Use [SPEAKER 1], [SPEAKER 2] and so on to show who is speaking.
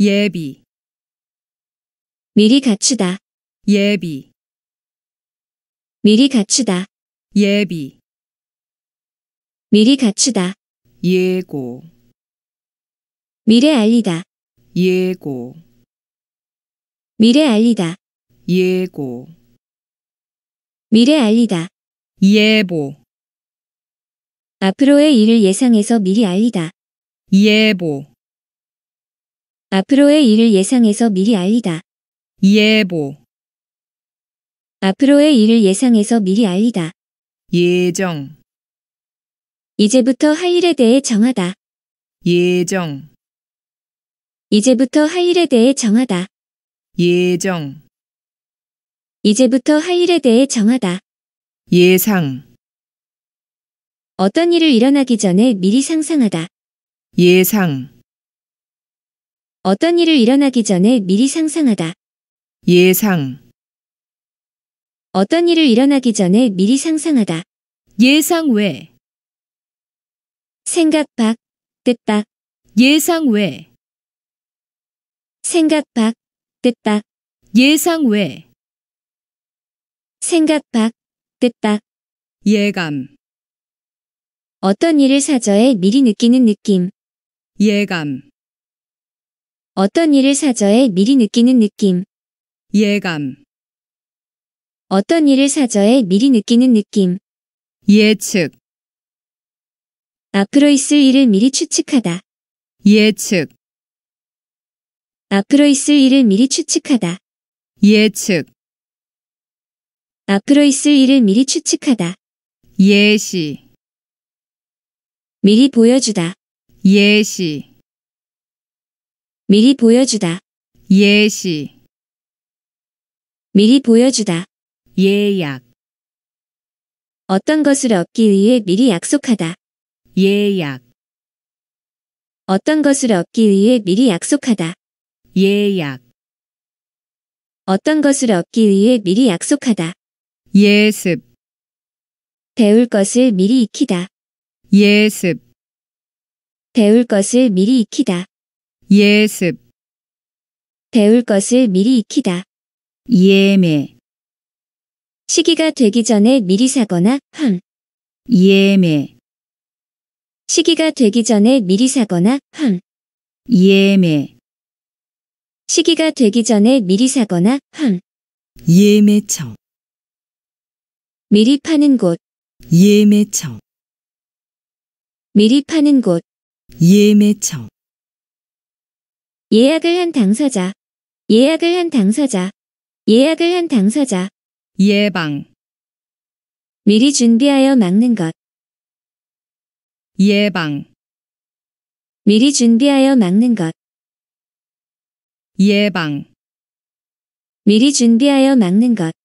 [SPEAKER 1] 예비 미리 갖추다 예비 미리 갖추다 예비 미리 갖추다 예고 미래 알리다 예고 미래 알리다 예고 미래 알리다 예보 앞으로의 일을 예상해서 미리 알리다 예보 앞으로의 일을 예상해서 미리 알리다. 예보, 앞으로의 일을 예상해서 미리 알리다. 예정, 이제부터 할 일에 대해 정하다. 예정, 이제부터 할 일에 대해 정하다. 예정, 이제부터 할 일에 대해 정하다. 예상, 어떤 일을 일어나기 전에 미리 상상하다. 예상, 어떤 일을 일어나기 전에 미리 상상하다. 예상 어떤 일을 일어나기 전에 미리 상상하다. 예상 외 생각 밖, 뜻 밖, 예상 외 생각 밖, 뜻 밖, 예상 외 생각 밖, 뜻 밖, 예감 어떤 일을 사저에 미리 느끼는 느낌. 예감 어떤 일을 사저에 미리 느끼는 느낌. 예감. 어떤 일을 사저에 미리 느끼는 느낌. 예측. 앞으로 있을 일을 미리 추측하다. 예측. 앞으로 있을 일을 미리 추측하다. 예측. 앞으로 있을 일을 미리 추측하다. 예시. 미리 보여주다. 예시. 미리 보여주다. 예시. 미리 보여주다. 예약. 어떤 것을 얻기 위해 미리 약속하다. 예약. 어떤 것을 얻기 위해 미리 약속하다. 예약. 어떤 것을 얻기 위해 미리 약속하다. 예습. 배울 것을 미리 익히다. 예습. 배울 것을 미리 익히다. 예습 배울 것을 미리 익히다. 예매 시기가 되기 전에 미리 사거나 함. 예매 시기가 되기 전에 미리 사거나 함. 예매 시기가 되기 전에 미리 사거나 함. 예매청 미리 파는 곳. 예매청 미리 파는 곳. 예매청 예약을 한 당사자, 예약을 한 당사자, 예약을 한 당사자. 예방, 미리 준비하여 막는 것, 예방, 미리 준비하여 막는 것, 예방. 미리 준비하여 막는 것.